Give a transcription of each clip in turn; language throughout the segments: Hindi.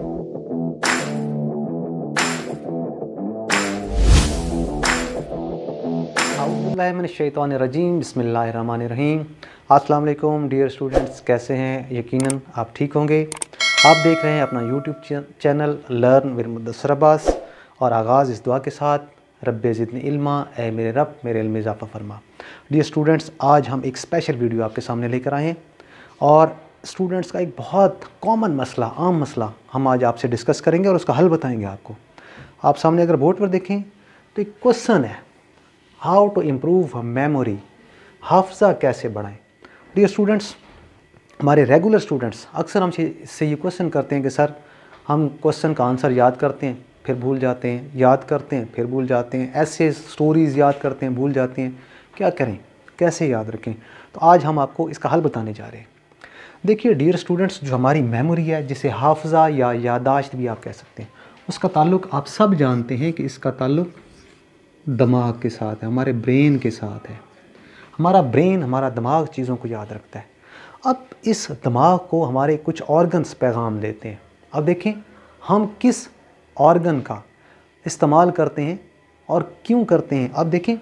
रजीम अस्सलाम वालेकुम डियर स्टूडेंट्स कैसे हैं यकीनन आप ठीक होंगे आप देख रहे हैं अपना YouTube channel learn with Mudassar Abbas और आगाज़ इस दुआ के साथ रब ज़िदन इल्मा ए मेरे रब मेरे इल्म इजाफ़ा फरमा डियर स्टूडेंट्स आज हम एक स्पेशल वीडियो आपके सामने लेकर आएँ और स्टूडेंट्स का एक बहुत कॉमन मसला आम मसला हम आज आपसे डिस्कस करेंगे और उसका हल बताएंगे आपको आप सामने अगर बोर्ड पर देखें तो एक क्वेश्चन है हाउ टू इम्प्रूव मेमोरी हाफजा कैसे बढ़ाएं डियर स्टूडेंट्स हमारे रेगुलर स्टूडेंट्स अक्सर हमसे से ये क्वेश्चन करते हैं कि सर हम क्वेश्चन का आंसर याद करते हैं फिर भूल जाते हैं याद करते हैं फिर भूल जाते हैं ऐसे स्टोरीज़ याद करते हैं भूल जाते हैं क्या करें कैसे याद रखें तो आज हम आपको इसका हल बताने जा रहे हैं देखिए डियर स्टूडेंट्स जो हमारी मेमोरी है जिसे हाफजा या यादाश्त भी आप कह सकते हैं उसका ताल्लुक आप सब जानते हैं कि इसका ताल्लुक दिमाग के साथ है हमारे ब्रेन के साथ है हमारा ब्रेन हमारा दिमाग चीज़ों को याद रखता है अब इस दिमाग को हमारे कुछ ऑर्गन्स पैगाम देते हैं अब देखें हम किस ऑर्गन का इस्तेमाल करते हैं और क्यों करते हैं अब देखें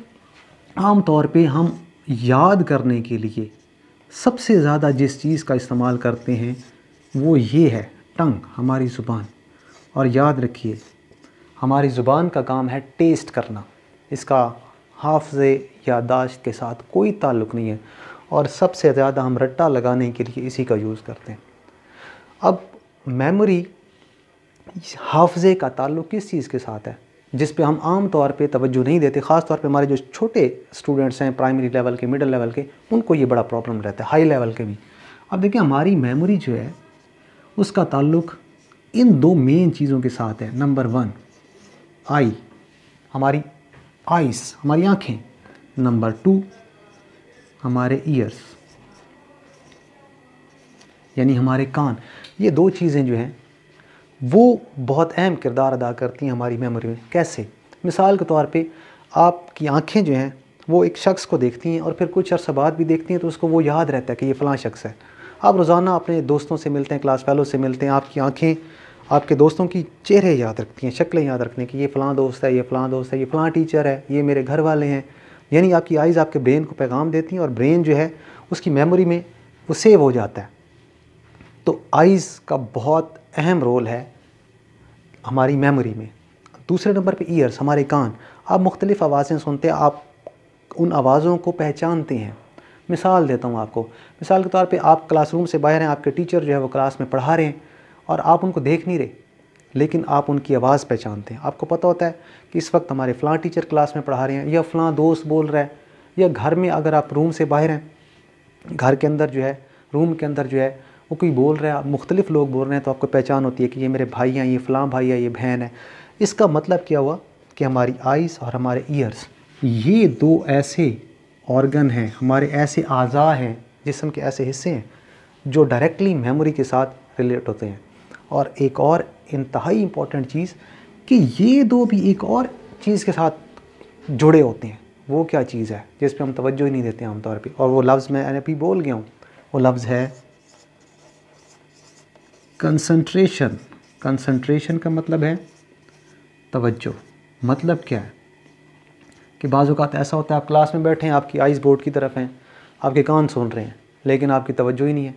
आम तौर पे हम याद करने के लिए सबसे ज़्यादा जिस चीज़ का इस्तेमाल करते हैं वो ये है टंग हमारी ज़ुबान और याद रखिए हमारी ज़ुबान का काम है टेस्ट करना इसका या यादाश्त के साथ कोई ताल्लुक नहीं है और सबसे ज़्यादा हम रट्टा लगाने के लिए इसी का यूज़ करते हैं अब मेमोरी हाफजे का ताल्लुक किस चीज़ के साथ है जिस पे हम आम तौर पे तवज्जो नहीं देते ख़ास तौर पे हमारे जो छोटे स्टूडेंट्स हैं प्राइमरी लेवल के मिडिल लेवल के उनको ये बड़ा प्रॉब्लम रहता है हाई लेवल के भी अब देखिए हमारी मेमोरी जो है उसका ताल्लुक इन दो मेन चीज़ों के साथ है नंबर वन आई हमारी आइस हमारी आँखें नंबर टू हमारे ईयर्स यानी हमारे कान ये दो चीज़ें जो हैं वो बहुत अहम किरदार अदा करती हैं हमारी मेमोरी में कैसे मिसाल के तौर पे आपकी आंखें जो हैं वो एक शख्स को देखती हैं और फिर कुछ अरसा बाद भी देखती हैं तो उसको वो याद रहता है कि ये फ़लाँ शख्स है आप रोज़ाना अपने दोस्तों से मिलते हैं क्लास फैलो से मिलते हैं आपकी आँखें आपके दोस्तों की चेहरे याद रखती हैं शक्लें याद रखने की ये फ़लाँ दोस्त है ये फ़लाँ दोस्त है ये फ़लाँ टीचर है ये मेरे घर वाले हैं यानी आपकी आइज़ आपके ब्रेन को पैगाम देती हैं और ब्रेन जो है उसकी मेमोरी में वो सेव हो जाता है तो आइज़ का बहुत अहम रोल है हमारी मेमोरी में दूसरे नंबर पे ईयर्स हमारे कान आप मुख्तलिफ़ आवाज़ें सुनते हैं आप उन आवाज़ों को पहचानते हैं मिसाल देता हूँ आपको मिसाल के तौर पे आप क्लासरूम से बाहर हैं आपके टीचर जो है वो क्लास में पढ़ा रहे हैं और आप उनको देख नहीं रहे लेकिन आप उनकी आवाज़ पहचानते हैं आपको पता होता है कि इस वक्त हमारे फ़लाँ टीचर क्लास में पढ़ा रहे हैं या फ़लाँ दोस्त बोल रहा है या घर में अगर आप रूम से बाहर हैं घर के अंदर जो है रूम के अंदर जो है वो कोई बोल रहा है मुख्तलिफ लोग बोल रहे हैं तो आपको पहचान होती है कि ये मेरे भाई हैं ये फ़लाँ भाई है ये बहन है इसका मतलब क्या हुआ कि हमारी आइस और हमारे ईयर्स ये दो ऐसे ऑर्गन हैं हमारे ऐसे अज़ा हैं जिसम के ऐसे हिस्से हैं जो डायरेक्टली मेमोरी के साथ रिलेट होते हैं और एक और इंतहाई इम्पॉर्टेंट चीज़ कि ये दो भी एक और चीज़ के साथ जुड़े होते हैं वो क्या चीज़ है जिस पर हम तवज्जो ही नहीं देते आमतौर पर और वो लफ्ज़ मैं अभी बोल गया हूँ वो लफ्ज़ है कंसंट्रेशन कंसंट्रेशन का मतलब है तवज्जो मतलब क्या है कि बाजूकात तो ऐसा होता है आप क्लास में बैठे हैं आपकी आइज़ बोर्ड की तरफ हैं आपके कान सुन रहे हैं लेकिन आपकी तवज्जो ही नहीं है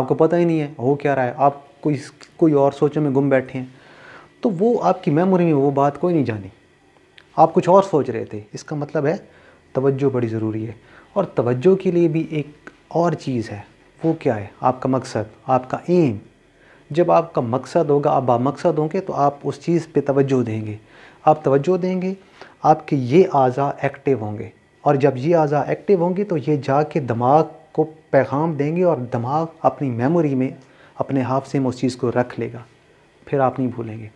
आपको पता ही नहीं है हो क्या रहा है आप कोई कोई और सोचों में गुम बैठे हैं तो वो आपकी मेमोरी में वो बात कोई नहीं जानी आप कुछ और सोच रहे थे इसका मतलब है तवज्जो बड़ी ज़रूरी है और तवज्जो के लिए भी एक और चीज़ है वो क्या है आपका मकसद आपका एम जब आपका मकसद होगा आप बामकसद होंगे तो आप उस चीज़ पे तवज्जो देंगे आप तवज्जो देंगे आपके ये अज़ा एक्टिव होंगे और जब ये अज़ा एक्टिव होंगे तो ये जाके दिमाग को पैगाम देंगे और दिमाग अपनी मेमोरी में अपने हाफसे में उस चीज़ को रख लेगा फिर आप नहीं भूलेंगे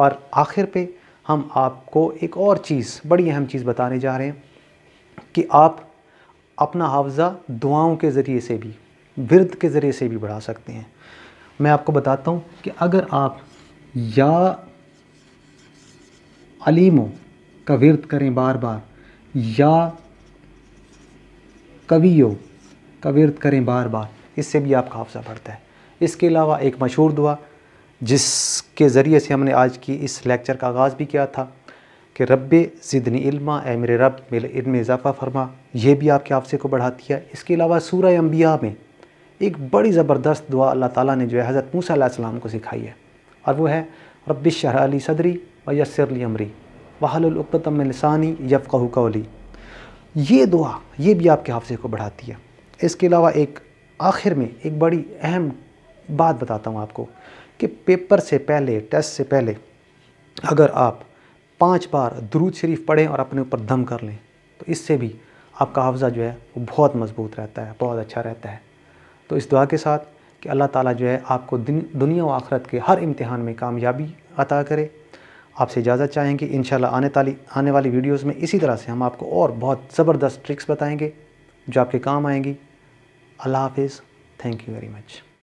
और आखिर पे हम आपको एक और चीज़ बड़ी अहम चीज़ बताने जा रहे हैं कि आप अपना हाफजा दुआओं के ज़रिए से भी विरद के ज़रिए से भी बढ़ा सकते हैं मैं आपको बताता हूँ कि अगर आप या अलीमो का विरत करें बार बार या कवियो का विरत करें बार बार इससे भी आपका हाफजा बढ़ता है इसके अलावा एक मशहूर दुआ जिसके ज़रिए से हमने आज की इस लेक्चर का आगाज़ भी किया था कि रब ज़िदनी इल्मा ए मेरे रब मेरे इल्म इजाफ़ा फरमा यह भी आपके हाफसे को बढ़ाती है इसके अलावा सूर्य अम्बिया में एक बड़ी ज़बरदस्त दुआ अल्लाह ताला ने जो है हज़रत मूसम को सिखाई है और वो है रब शर अली सदरी व यसरली अमरी वाहलतम लसानी यफ़ कौली ये दुआ ये भी आपके हाफजे को बढ़ाती है इसके अलावा एक आखिर में एक बड़ी अहम बात बताता हूँ आपको कि पेपर से पहले टेस्ट से पहले अगर आप पाँच बार दरूद शरीफ पढ़ें और अपने ऊपर दम कर लें तो इससे भी आपका हाफजा जो है वो बहुत मज़बूत रहता है बहुत अच्छा रहता है तो इस दुआ के साथ कि अल्लाह ताला जो है आपको दुनिया व आखरत के हर इम्तहान में कामयाबी अता करे आपसे इजाज़त चाहेंगे इन आने ताली आने वाली वीडियोज़ में इसी तरह से हम आपको और बहुत ज़बरदस्त ट्रिक्स बताएँगे जो आपके काम आएंगी अल्लाह हाफिज़ थैंक यू वेरी मच